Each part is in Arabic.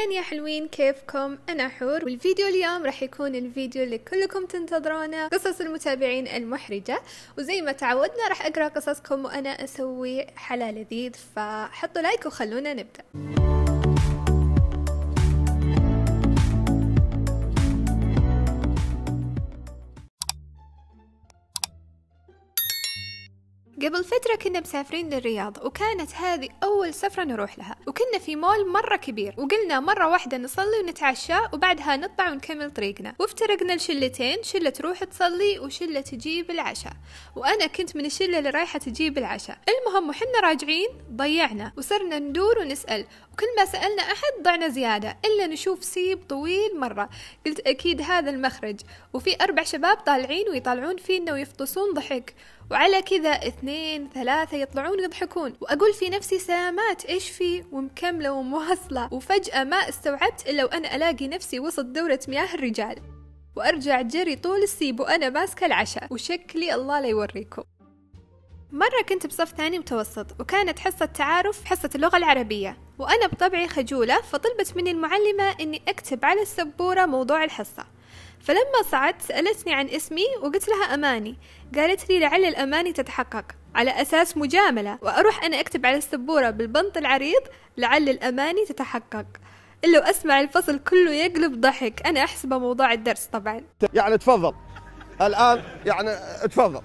اهلا يا حلوين كيفكم انا حور والفيديو اليوم راح يكون الفيديو اللي كلكم تنتظرونه قصص المتابعين المحرجة وزي ما تعودنا راح اقرا قصصكم وانا اسوي حلا لذيذ فحطوا لايك وخلونا نبدأ قبل فترة كنا مسافرين للرياض وكانت هذه أول سفرة نروح لها وكنا في مول مرة كبير وقلنا مرة واحدة نصلي ونتعشى وبعدها نطلع ونكمل طريقنا وافترقنا لشلتين شلة تروح تصلي وشلة تجيب العشاء وأنا كنت من الشلة اللي رايحة تجيب العشاء المهم وحنا راجعين ضيعنا وصرنا ندور ونسأل وكل ما سألنا أحد ضعنا زيادة إلا نشوف سيب طويل مرة قلت أكيد هذا المخرج وفي أربع شباب طالعين ويطالعون فينا ويفطسون ضحك وعلى كذا اثنين ثلاثة يطلعون يضحكون وأقول في نفسي سلامات إيش في ومكملة ومواصلة وفجأة ما استوعبت إلا وأنا ألاقي نفسي وسط دورة مياه الرجال وأرجع جري طول السيب وأنا ماسكة العشاء وشكلي الله لا يوريكم مرة كنت بصف ثاني متوسط وكانت حصة تعارف حصة اللغة العربية وأنا بطبعي خجولة فطلبت مني المعلمة أني أكتب على السبورة موضوع الحصة فلما صعدت سألتني عن اسمي وقلت لها أماني قالت لي لعل الأماني تتحقق على أساس مجاملة وأروح أنا أكتب على السبورة بالبنط العريض لعل الأماني تتحقق إلا وأسمع الفصل كله يقلب ضحك أنا أحسبه موضوع الدرس طبعا يعني تفضل الآن يعني تفضل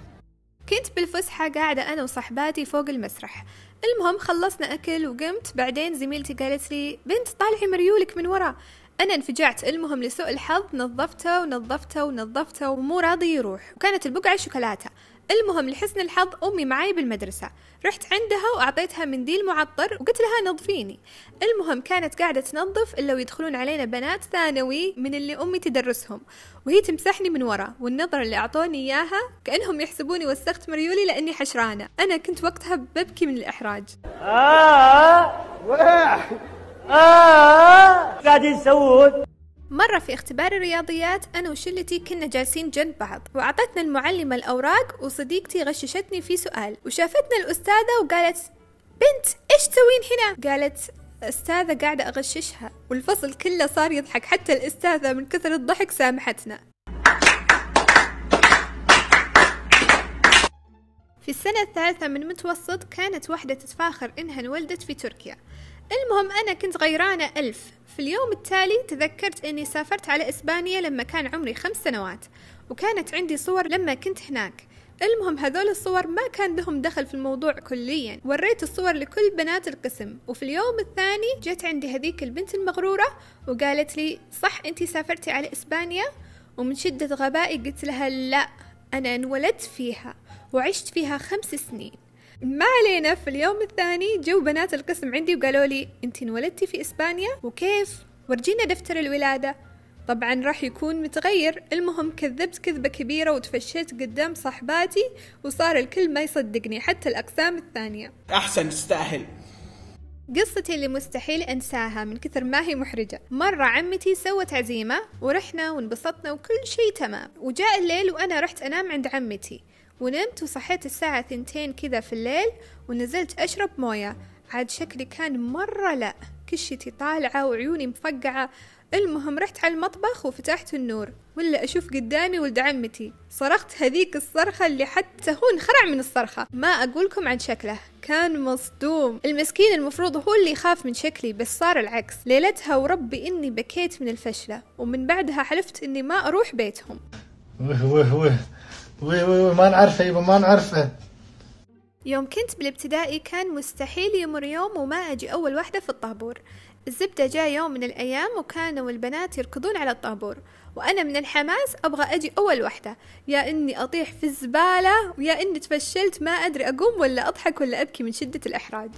كنت بالفسحة قاعدة أنا وصحباتي فوق المسرح المهم خلصنا أكل وقمت بعدين زميلتي قالت لي بنت طالعي مريولك من ورا أنا انفجعت المهم لسوء الحظ نظفته ونظفته ونظفته ومو راضي يروح وكانت البقعة شوكولاتة المهم لحسن الحظ أمي معاي بالمدرسة رحت عندها وأعطيتها منديل معطر وقلت لها نظفيني المهم كانت قاعدة تنظف إلا ويدخلون علينا بنات ثانوي من اللي أمي تدرسهم وهي تمسحني من ورا والنظرة اللي أعطوني إياها كأنهم يحسبوني وسخت مريولي لأني حشرانة أنا كنت وقتها ببكي من الإحراج آه آه قاعدين تسوون؟ مرة في اختبار الرياضيات أنا وشلتي كنا جالسين جنب بعض وأعطتنا المعلمة الأوراق وصديقتي غششتني في سؤال وشافتنا الأستاذة وقالت بنت إيش تسوين هنا؟ قالت أستاذة قاعدة أغششها والفصل كله صار يضحك حتى الأستاذة من كثر الضحك سامحتنا في السنة الثالثة من متوسط كانت واحدة تتفاخر إنها انولدت في تركيا المهم أنا كنت غيرانة ألف في اليوم التالي تذكرت أني سافرت على إسبانيا لما كان عمري خمس سنوات وكانت عندي صور لما كنت هناك المهم هذول الصور ما كان لهم دخل في الموضوع كليا وريت الصور لكل بنات القسم وفي اليوم الثاني جت عندي هذيك البنت المغرورة وقالت لي صح انتي سافرتي على اسبانيا ومن شدة غبائي قلت لها لا انا انولدت فيها وعشت فيها خمس سنين ما علينا في اليوم الثاني جو بنات القسم عندي وقالوا لي انت انولدتي في اسبانيا وكيف ورجينا دفتر الولاده طبعا راح يكون متغير المهم كذبت كذبة كبيرة وتفشيت قدام صاحباتي وصار الكل ما يصدقني حتى الأقسام الثانية أحسن تستاهل قصتي اللي مستحيل أنساها من كثر ما هي محرجة مرة عمتي سوت عزيمة ورحنا وانبسطنا وكل شيء تمام وجاء الليل وأنا رحت أنام عند عمتي ونمت وصحيت الساعة ثنتين كذا في الليل ونزلت أشرب موية عاد شكلي كان مرة لأ كشتي طالعة وعيوني مفقعة المهم رحت على المطبخ وفتحت النور ولا أشوف قدامي ولد عمتي صرخت هذيك الصرخة اللي حتى هو انخرع من الصرخة ما أقولكم عن شكله كان مصدوم المسكين المفروض هو اللي يخاف من شكلي بس صار العكس ليلتها وربي إني بكيت من الفشلة ومن بعدها حلفت إني ما أروح بيتهم وه وه وه وي وي وي ما نعرفه يبا ما نعرفه يوم كنت بالابتدائي كان مستحيل يمر يوم وما أجي أول واحدة في الطابور الزبدة جاء يوم من الأيام وكانوا البنات يركضون على الطابور وأنا من الحماس أبغى أجي أول واحدة يا إني أطيح في الزبالة ويا إني تفشلت ما أدري أقوم ولا أضحك ولا أبكي من شدة الإحراج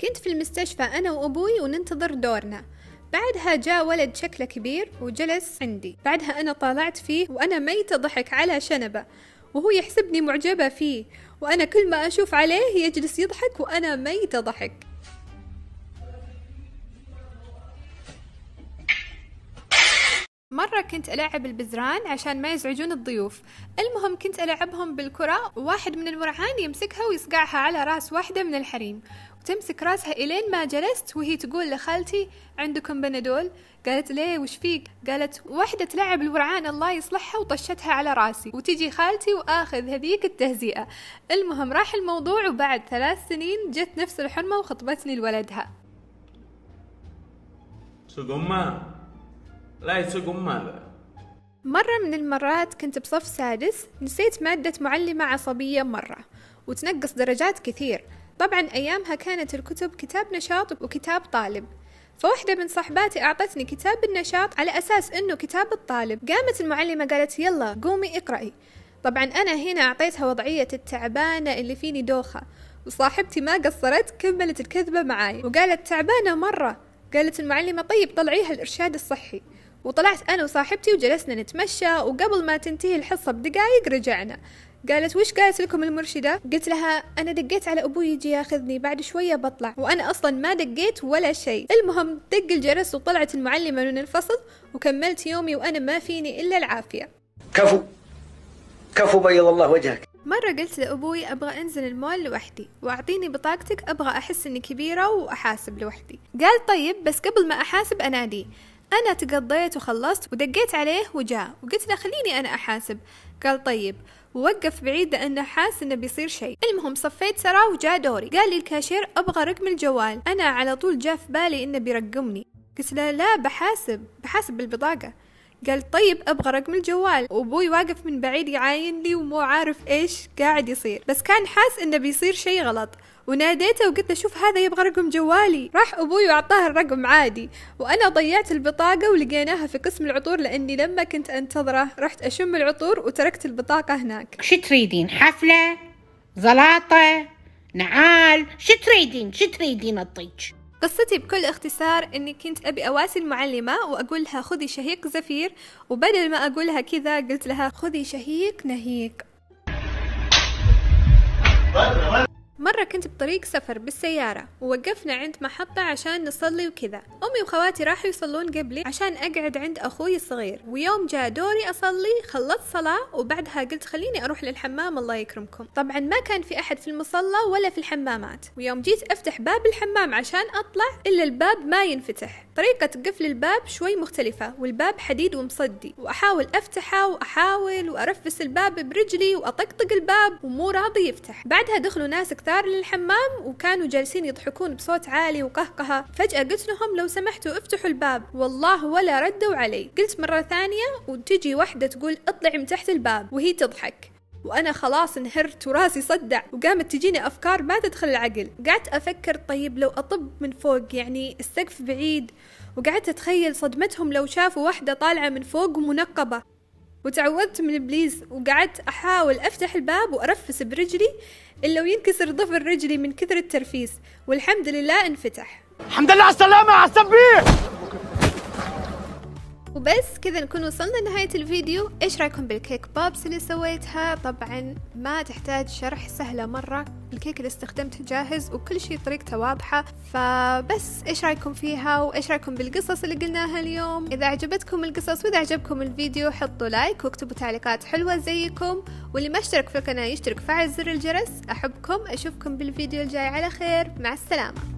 كنت في المستشفى أنا وأبوي وننتظر دورنا بعدها جاء ولد شكله كبير وجلس عندي بعدها أنا طالعت فيه وأنا ميتة ضحك على شنبة وهو يحسبني معجبة فيه وأنا كل ما أشوف عليه يجلس يضحك وأنا ميتة ضحك مرة كنت ألعب البزران عشان ما يزعجون الضيوف المهم كنت ألعبهم بالكرة وواحد من المرعان يمسكها ويصقعها على راس واحدة من الحريم تمسك راسها الين ما جلست وهي تقول لخالتي عندكم بنادول قالت ليه وش فيك قالت واحدة تلعب الورعان الله يصلحها وطشتها على راسي وتجي خالتي واخذ هذيك التهزئة المهم راح الموضوع وبعد ثلاث سنين جت نفس الحرمة وخطبتني لولدها سقمة لا ماذا مرة من المرات كنت بصف سادس نسيت مادة معلمة عصبية مرة وتنقص درجات كثير طبعا أيامها كانت الكتب كتاب نشاط وكتاب طالب فواحدة من صاحباتي أعطتني كتاب النشاط على أساس أنه كتاب الطالب قامت المعلمة قالت يلا قومي اقرأي طبعا أنا هنا أعطيتها وضعية التعبانة اللي فيني دوخة وصاحبتي ما قصرت كملت الكذبة معاي وقالت تعبانة مرة قالت المعلمة طيب طلعيها الإرشاد الصحي وطلعت أنا وصاحبتي وجلسنا نتمشى وقبل ما تنتهي الحصة بدقايق رجعنا قالت وش قالت لكم المرشده قلت لها انا دقيت على ابوي يجي ياخذني بعد شويه بطلع وانا اصلا ما دقيت ولا شيء المهم دق الجرس وطلعت المعلمه من الفصل وكملت يومي وانا ما فيني الا العافيه كفو كفو بيض الله وجهك مرة قلت لأبوي أبغى أنزل المول لوحدي وأعطيني بطاقتك أبغى أحس إني كبيرة وأحاسب لوحدي قال طيب بس قبل ما أحاسب أناديه أنا تقضيت وخلصت ودقيت عليه وجاء وقلت له خليني أنا أحاسب قال طيب ووقف بعيد لأنه حاس إنه بيصير شيء المهم صفيت سرا وجاء دوري قال لي الكاشير أبغى رقم الجوال أنا على طول جاء في بالي إنه بيرقمني قلت له لا بحاسب بحاسب بالبطاقة قال طيب ابغى رقم الجوال وابوي واقف من بعيد يعاين لي ومو عارف ايش قاعد يصير بس كان حاس انه بيصير شي غلط وناديته وقلت له شوف هذا يبغى رقم جوالي راح ابوي واعطاه الرقم عادي وانا ضيعت البطاقة ولقيناها في قسم العطور لاني لما كنت انتظره رحت اشم العطور وتركت البطاقة هناك شو تريدين حفلة زلاطة نعال شو تريدين شو تريدين الطيج قصتي بكل اختصار اني كنت ابي اواسي المعلمه واقولها خذي شهيق زفير وبدل ما اقولها كذا قلت لها خذي شهيق نهيق مرة كنت بطريق سفر بالسيارة ووقفنا عند محطة عشان نصلي وكذا أمي وخواتي راحوا يصلون قبلي عشان أقعد عند أخوي الصغير ويوم جاء دوري أصلي خلصت صلاة وبعدها قلت خليني أروح للحمام الله يكرمكم طبعا ما كان في أحد في المصلى ولا في الحمامات ويوم جيت أفتح باب الحمام عشان أطلع إلا الباب ما ينفتح طريقة قفل الباب شوي مختلفة والباب حديد ومصدي وأحاول أفتحه وأحاول وأرفس الباب برجلي وأطقطق الباب ومو راضي يفتح بعدها دخلوا ناس الأقطار للحمام وكانوا جالسين يضحكون بصوت عالي وقهقهة فجأة قلت لهم لو سمحتوا افتحوا الباب والله ولا ردوا علي قلت مرة ثانية وتجي واحدة تقول اطلعي من تحت الباب وهي تضحك وأنا خلاص انهرت وراسي صدع وقامت تجيني أفكار ما تدخل العقل قعدت أفكر طيب لو أطب من فوق يعني السقف بعيد وقعدت أتخيل صدمتهم لو شافوا واحدة طالعة من فوق ومنقبة وتعودت من ابليس وقعدت احاول افتح الباب وارفس برجلي الا وينكسر ظفر رجلي من كثر الترفيس والحمد لله انفتح الحمد لله على السلامه على وبس كذا نكون وصلنا لنهاية الفيديو ايش رايكم بالكيك بابس اللي سويتها طبعا ما تحتاج شرح سهلة مرة الكيك اللي استخدمته جاهز وكل شيء طريقته واضحة فبس ايش رايكم فيها وايش رايكم بالقصص اللي قلناها اليوم اذا عجبتكم القصص واذا عجبكم الفيديو حطوا لايك واكتبوا تعليقات حلوة زيكم واللي ما اشترك في القناة يشترك فعل زر الجرس احبكم اشوفكم بالفيديو الجاي على خير مع السلامة